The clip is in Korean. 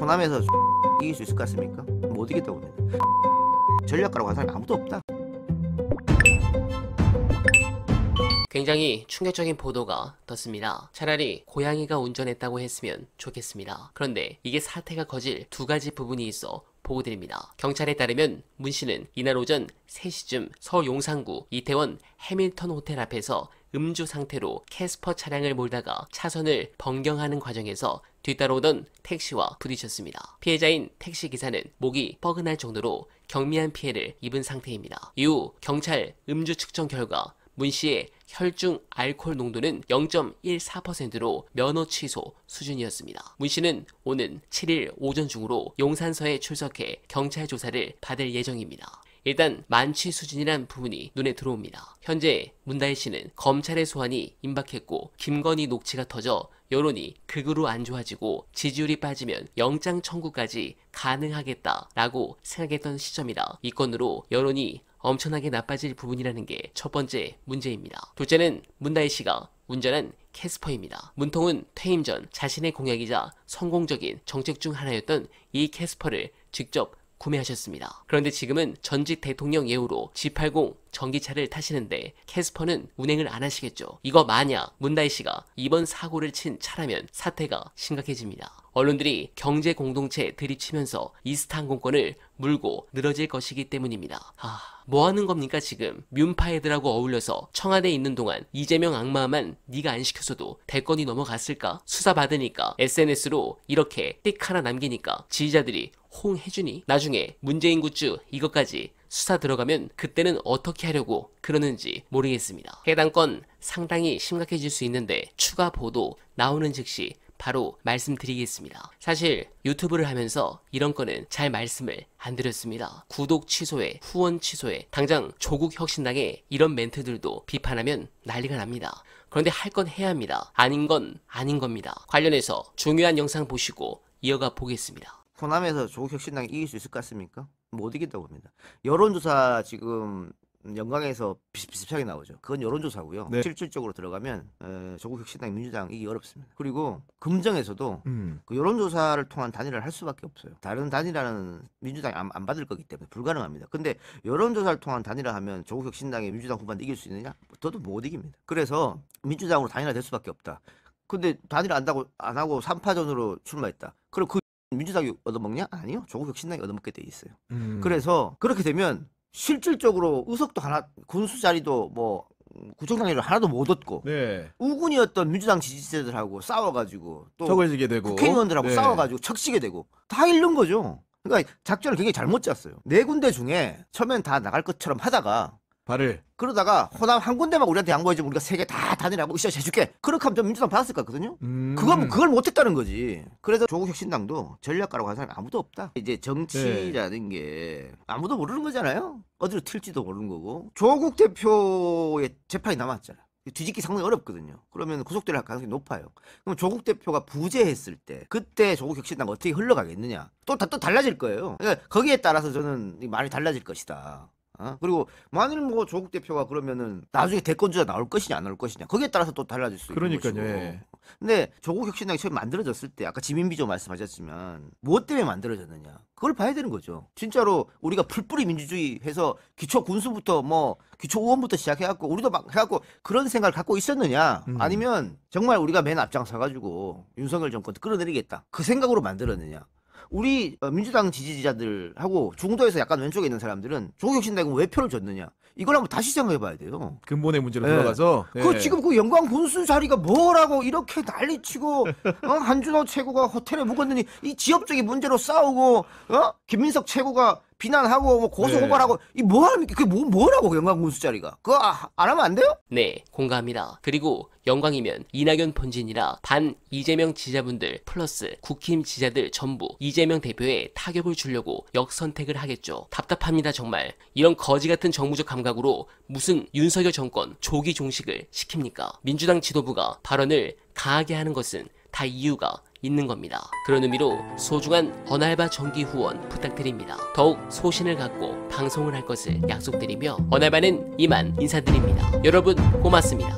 호남에서 이길 수 있을 것 같습니까? 못 이긴다고 봅니다 전략가라고 하는 사람이 아무도 없다 굉장히 충격적인 보도가 떴습니다. 차라리 고양이가 운전했다고 했으면 좋겠습니다. 그런데 이게 사태가 거질 두 가지 부분이 있어 보고드립니다. 경찰에 따르면 문 씨는 이날 오전 3시쯤 서울 용산구 이태원 해밀턴 호텔 앞에서 음주 상태로 캐스퍼 차량을 몰다가 차선을 변경하는 과정에서 뒤따라오던 택시와 부딪혔습니다. 피해자인 택시기사는 목이 뻐근할 정도로 경미한 피해를 입은 상태입니다. 이후 경찰 음주 측정 결과 문 씨의 혈중 알코올 농도는 0.14%로 면허 취소 수준이었습니다. 문 씨는 오는 7일 오전 중으로 용산서에 출석해 경찰 조사를 받을 예정입니다. 일단 만취 수준이란 부분이 눈에 들어옵니다. 현재 문다혜 씨는 검찰의 소환이 임박했고 김건희 녹취가 터져 여론이 극으로 안 좋아지고 지지율이 빠지면 영장 청구까지 가능하겠다라고 생각했던 시점이라 이 건으로 여론이 엄청나게 나빠질 부분이라는 게 첫 번째 문제입니다. 둘째는 문다혜 씨가 운전한 캐스퍼입니다. 문통은 퇴임 전 자신의 공약이자 성공적인 정책 중 하나였던 이 캐스퍼를 직접 구매하셨습니다. 그런데 지금은 전직 대통령 예우로 G80 전기차를 타시는데 캐스퍼는 운행을 안 하시겠죠. 이거 만약 문다희 씨가 이번 사고를 친 차라면 사태가 심각해집니다. 언론들이 경제 공동체 에 들이치면서 이스탄항공권을 물고 늘어질 것이기 때문입니다. 하, 아, 뭐 하는 겁니까 지금? 뮌파헤드라고 어울려서 청와대에 있는 동안 이재명 악마만 네가 안시켜서도 대권이 넘어갔을까? 수사 받으니까 SNS로 이렇게 띡 하나 남기니까 지지자들이 홍혜준이 나중에 문재인 굿즈 이것까지 수사 들어가면 그때는 어떻게 하려고 그러는지 모르겠습니다. 해당 건 상당히 심각해질 수 있는데 추가 보도 나오는 즉시 바로 말씀드리겠습니다. 사실 유튜브를 하면서 이런 거는 잘 말씀을 안 드렸습니다. 구독 취소에 후원 취소에 당장 조국 혁신당에 이런 멘트들도 비판하면 난리가 납니다. 그런데 할 건 해야 합니다. 아닌 건 아닌 겁니다. 관련해서 중요한 영상 보시고 이어가 보겠습니다. 호남에서 조국혁신당이 이길 수 있을 것 같습니까? 못 뭐 이긴다고 봅니다. 여론조사 지금 영광에서 비슷비슷하게 나오죠. 그건 여론조사고요. 네. 실질적으로 들어가면 어, 조국혁신당, 민주당 이기 어렵습니다. 그리고 금정에서도 음. 그 여론조사를 통한 단일화를 할 수밖에 없어요. 다른 단일화는 민주당이 안, 안, 받을 거기 때문에 불가능합니다. 근데 여론조사를 통한 단일화하면 조국혁신당이 민주당 후반대 이길 수 있느냐? 저도 못 이깁니다. 그래서 민주당으로 단일화 될 수밖에 없다. 근데 단일화 안다고 안 하고 3파전으로 출마했다. 그럼 그 민주당이 얻어먹냐? 아니요. 조국 혁신당이 얻어먹게 돼 있어요. 음. 그래서 그렇게 되면 실질적으로 의석도 하나 군수 자리도 뭐구청장 일을 하나도 못 얻고 네. 우군이었던 민주당 지지세들하고 싸워가지고 또 적어지게 되고 국회의원들하고 네. 싸워가지고 척지게 되고 다 잃는 거죠. 그러니까 작전을 굉장히 잘못 짰어요. 네 군데 중에 처음엔 다 나갈 것처럼 하다가 발을 그러다가 호남 한 군데만 우리한테 양보해주면 우리가 세계다 다니라고 으쌰 해줄게 그렇게 하면 좀 민주당 받았을 것 같거든요 음. 그건 그걸 못했다는 거지 그래서 조국 혁신당도 전략가라고 하는 사람이 아무도 없다 이제 정치라는 네. 게 아무도 모르는 거잖아요 어디로 튈지도 모르는 거고 조국 대표의 재판이 남았잖아 뒤집기 상당히 어렵거든요. 그러면 구속될 가능성이 높아요. 그럼 조국 대표가 부재했을 때 그때 조국 혁신당 어떻게 흘러가겠느냐 또 다 또 달라질 거예요. 그러니까 거기에 따라서 저는 말이 달라질 것이다. 어? 그리고 만일 뭐 조국 대표가 그러면은 나중에 대권주자 나올 것이냐 안 나올 것이냐 거기에 따라서 또 달라질 수 그러니까요. 있는 것이고. 예. 근데 조국 혁신당이 처음 만들어졌을 때 아까 지민비조 말씀하셨지만 무엇 때문에 만들어졌느냐 그걸 봐야 되는 거죠. 진짜로 우리가 풀뿌리 민주주의 해서 기초 군수부터 뭐 기초 의원부터 시작해갖고 우리도 막 해갖고 그런 생각을 갖고 있었느냐 음. 아니면 정말 우리가 맨 앞장 서가지고 윤석열 정권 끌어내리겠다 그 생각으로 만들었느냐 우리 어, 민주당 지지자들하고 중도에서 약간 왼쪽에 있는 사람들은 조국혁신당이 왜 표를 줬느냐 이걸 한번 다시 생각해봐야 돼요. 근본의 문제로 네. 돌아가서. 네. 그 예. 지금 그 영광 군수 자리가 뭐라고 이렇게 난리치고 어? 한준호 최고가 호텔에 묵었느니 이 지역적인 문제로 싸우고 어? 김민석 최고가 비난하고 뭐 고소 네. 고발하고 이뭐 하는 그게 뭐 뭐라고 영광군수 자리가 그거 아, 안 하면 안 돼요? 네, 공감합니다. 그리고 영광이면 이낙연 본진이라 반 이재명 지자분들 플러스 국힘 지자들 전부 이재명 대표에 타격을 주려고 역선택을 하겠죠. 답답합니다 정말. 이런 거지 같은 정무적 감각으로 무슨 윤석열 정권 조기 종식을 시킵니까? 민주당 지도부가 발언을 강하게 하는 것은 다 이유가 있는 겁니다. 그런 의미로 소중한 언알바 정기 후원 부탁드립니다. 더욱 소신을 갖고 방송을 할 것을 약속드리며 언알바는 이만 인사드립니다. 여러분 고맙습니다.